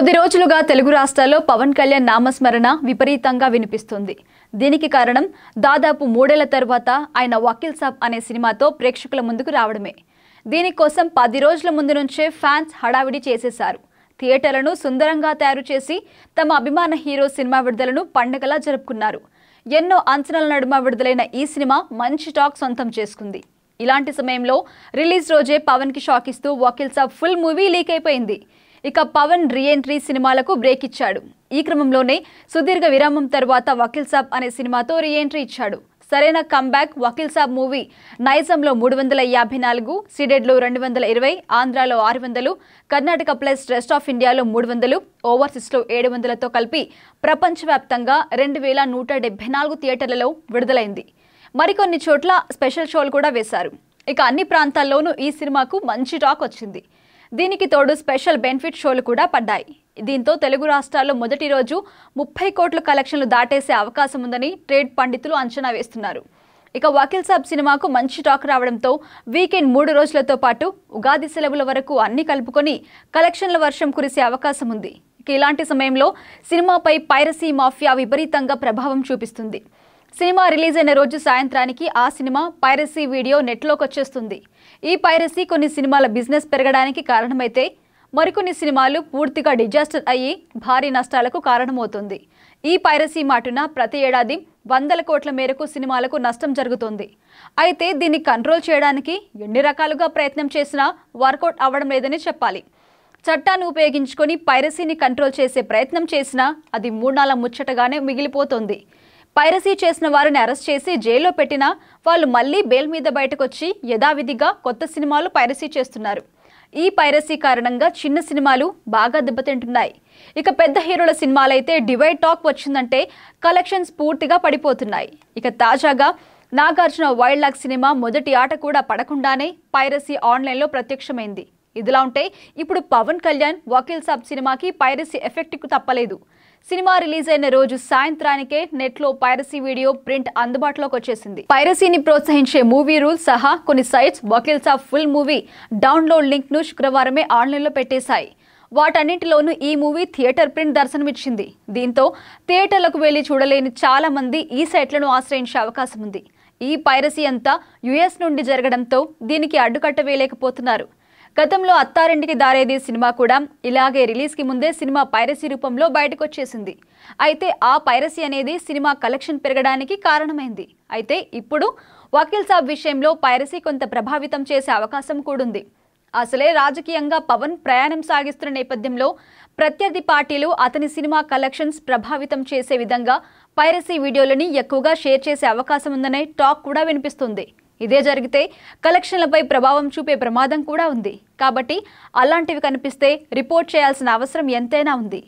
కొద్ది రోజులుగా తెలుగు రాష్ట్రాల్లో పవన్ కళ్యాణ్ నామస్మరణ విపరీతంగా వినిపిస్తుంది దీనికి కారణం దాదాపు మూడేళ్ల తరువాత ఆయన వకీల్ సాబ్ అనే సినిమాతో ప్రేక్షకుల ముందుకు రావడమే దీనికోసం పది రోజుల ముందు నుంచే ఫ్యాన్స్ హడావిడి చేసేశారు థియేటర్లను సుందరంగా తయారు చేసి తమ అభిమాన హీరో సినిమా విడుదలను పండగలా జరుపుకున్నారు ఎన్నో అంచనాల నడుమ విడుదలైన ఈ సినిమా మంచి టాక్ సొంతం చేసుకుంది ఇలాంటి సమయంలో రిలీజ్ రోజే పవన్కి షాక్ ఇస్తూ Vakeel Saab full movie leak అయిపోయింది ఇక పవన్ రీఎంట్రీ సినిమాలకు బ్రేక్ ఇచ్చాడు ఈ క్రమంలోనే సుదీర్ఘ విరామం తర్వాత వకీల్ సాబ్ అనే సినిమాతో రీఎంట్రీ ఇచ్చాడు సరైన కంబ్యాక్ వకీల్ సాబ్ మూవీ నైజంలో మూడు వందల యాభై నాలుగు సిడెడ్లో రెండు వందల ఇరవై ఆంధ్రాలో ఆరు వందలు కర్ణాటక ప్లస్ రెస్ట్ ఆఫ్ ఇండియాలో మూడు వందలు ఓవర్సీస్లో ఏడు వందలతో కలిపి ప్రపంచవ్యాప్తంగా రెండు వేల నూట డెబ్బై నాలుగు థియేటర్లలో విడుదలైంది మరికొన్ని చోట్ల స్పెషల్ షోలు కూడా వేశారు ఇక అన్ని ప్రాంతాల్లోనూ ఈ సినిమాకు మంచి టాక్ వచ్చింది దీనికి తోడు స్పెషల్ బెనిఫిట్ షోలు కూడా పడ్డాయి దీంతో తెలుగు రాష్ట్రాల్లో మొదటి రోజు ముప్పై కోట్ల కలెక్షన్లు దాటేసే అవకాశం ఉందని ట్రేడ్ పండితులు అంచనా వేస్తున్నారు ఇక వకీల్ సాబ్ సినిమాకు మంచి టాక్ రావడంతో వీకెండ్ మూడు రోజులతో పాటు ఉగాది సెలవుల వరకు అన్ని కలుపుకొని కలెక్షన్ల వర్షం కురిసే అవకాశం ఉంది ఇక ఇలాంటి సమయంలో సినిమాపై పైరసీ మాఫియా విపరీతంగా ప్రభావం చూపిస్తుంది సినిమా రిలీజ్ అయిన రోజు సాయంత్రానికి ఆ సినిమా పైరసీ వీడియో నెట్లోకి వచ్చేస్తుంది ఈ పైరసీ కొన్ని సినిమాల బిజినెస్ పెరగడానికి కారణమైతే మరికొన్ని సినిమాలు పూర్తిగా డిజాస్టర్ అయ్యి భారీ నష్టాలకు కారణమవుతుంది ఈ పైరసీ మాటున ప్రతి ఏడాది వందల కోట్ల మేరకు సినిమాలకు నష్టం జరుగుతుంది అయితే దీన్ని కంట్రోల్ చేయడానికి ఎన్ని రకాలుగా ప్రయత్నం చేసినా వర్కౌట్ అవ్వడం లేదని చెప్పాలి చట్టాన్ని ఉపయోగించుకొని పైరసీని కంట్రోల్ చేసే ప్రయత్నం చేసినా అది మూడాల ముచ్చటగానే మిగిలిపోతుంది పైరసీ చేసిన వారిని అరెస్ట్ చేసి జైల్లో పెట్టినా వాళ్ళు మళ్లీ బెయిల్ మీద బయటకొచ్చి యథావిధిగా కొత్త సినిమాలు పైరసీ చేస్తున్నారు ఈ పైరసీ కారణంగా చిన్న సినిమాలు బాగా దెబ్బతింటున్నాయి ఇక పెద్ద హీరోల సినిమాలైతే డివైడ్ టాక్ వచ్చిందంటే కలెక్షన్స్ పూర్తిగా పడిపోతున్నాయి ఇక తాజాగా నాగార్జున వైల్డ్ లాక్ సినిమా మొదటి ఆట కూడా పడకుండానే పైరసీ ఆన్లైన్లో ప్రత్యక్షమైంది ఇదిలా ఉంటే ఇప్పుడు పవన్ కళ్యాణ్ వకీల్ సాబ్ సినిమాకి పైరసీ ఎఫెక్ట్కు తప్పలేదు సినిమా రిలీజ్ అయిన రోజు సాయంత్రానికే నెట్ లో పైరసీ వీడియో ప్రింట్ అందుబాటులోకి వచ్చేసింది పైరసీని ప్రోత్సహించే మూవీ రూల్స్ సహా కొన్ని సైట్స్ వకీల్స్ ఆఫ్ ఫుల్ మూవీ డౌన్లోడ్ లింక్ ను శుక్రవారమే ఆన్లైన్లో పెట్టేశాయి వాటన్నింటిలోనూ ఈ మూవీ థియేటర్ ప్రింట్ దర్శనమిచ్చింది దీంతో థియేటర్లకు వెళ్లి చూడలేని చాలా మంది ఈ సైట్లను ఆశ్రయించే అవకాశం ఉంది ఈ పైరసీ అంతా యుఎస్ నుండి జరగడంతో దీనికి అడ్డుకట్ట వేయలేకపోతున్నారు గతంలో అత్తారింటికి దారేది సినిమా కూడా ఇలాగే రిలీజ్కి ముందే సినిమా పైరసీ రూపంలో బయటకొచ్చేసింది అయితే ఆ పైరసీ అనేది సినిమా కలెక్షన్ పెరగడానికి కారణమైంది అయితే ఇప్పుడు వకీల్ సాబ్ విషయంలో పైరసీ కొంత ప్రభావితం చేసే అవకాశం కూడుంది అసలే రాజకీయంగా పవన్ ప్రయాణం సాగిస్తున్న నేపథ్యంలో ప్రత్యర్థి పార్టీలు అతని సినిమా కలెక్షన్స్ ప్రభావితం చేసే విధంగా పైరసీ వీడియోలని ఎక్కువగా షేర్ చేసే అవకాశం ఉందనే టాక్ కూడా వినిపిస్తుంది ఇదే జరిగితే కలెక్షన్లపై ప్రభావం చూపే ప్రమాదం కూడా ఉంది కాబట్టి అలాంటివి కనిపిస్తే రిపోర్ట్ చేయాల్సిన అవసరం ఎంతైనా ఉంది